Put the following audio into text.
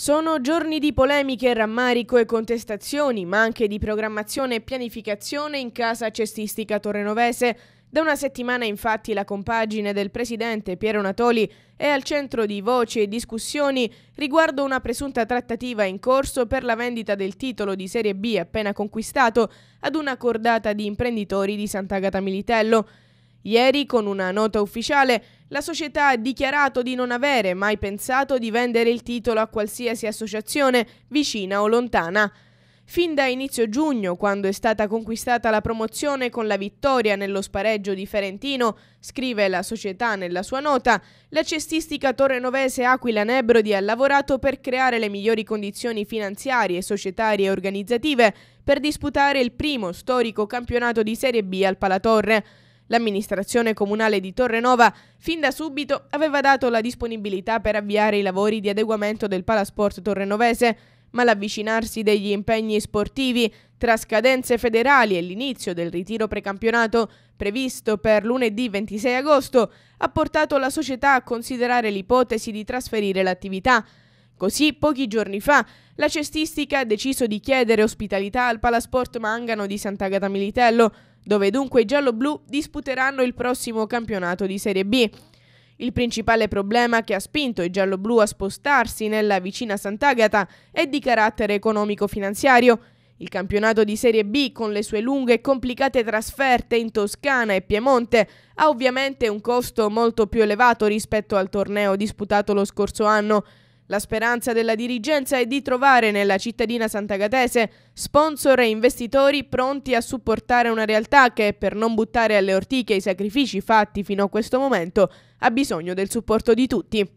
Sono giorni di polemiche, rammarico e contestazioni, ma anche di programmazione e pianificazione in casa cestistica torrenovese. Da una settimana infatti la compagine del presidente Piero Natoli è al centro di voci e discussioni riguardo una presunta trattativa in corso per la vendita del titolo di Serie B appena conquistato ad una cordata di imprenditori di Sant'Agata Militello. Ieri, con una nota ufficiale, la società ha dichiarato di non avere mai pensato di vendere il titolo a qualsiasi associazione vicina o lontana. Fin da inizio giugno, quando è stata conquistata la promozione con la vittoria nello spareggio di Ferentino, scrive la società nella sua nota, la cestistica torrenovese Aquila Nebrodi ha lavorato per creare le migliori condizioni finanziarie, societarie e organizzative per disputare il primo storico campionato di Serie B al Palatorre. L'amministrazione comunale di Torrenova fin da subito aveva dato la disponibilità per avviare i lavori di adeguamento del palasport torrenovese, ma l'avvicinarsi degli impegni sportivi tra scadenze federali e l'inizio del ritiro precampionato previsto per lunedì 26 agosto ha portato la società a considerare l'ipotesi di trasferire l'attività. Così, pochi giorni fa, la cestistica ha deciso di chiedere ospitalità al Palasport Mangano di Sant'Agata Militello, dove dunque i gialloblu disputeranno il prossimo campionato di Serie B. Il principale problema che ha spinto i gialloblu a spostarsi nella vicina Sant'Agata è di carattere economico-finanziario. Il campionato di Serie B, con le sue lunghe e complicate trasferte in Toscana e Piemonte, ha ovviamente un costo molto più elevato rispetto al torneo disputato lo scorso anno. La speranza della dirigenza è di trovare nella cittadina santagatese sponsor e investitori pronti a supportare una realtà che, per non buttare alle ortiche i sacrifici fatti fino a questo momento, ha bisogno del supporto di tutti.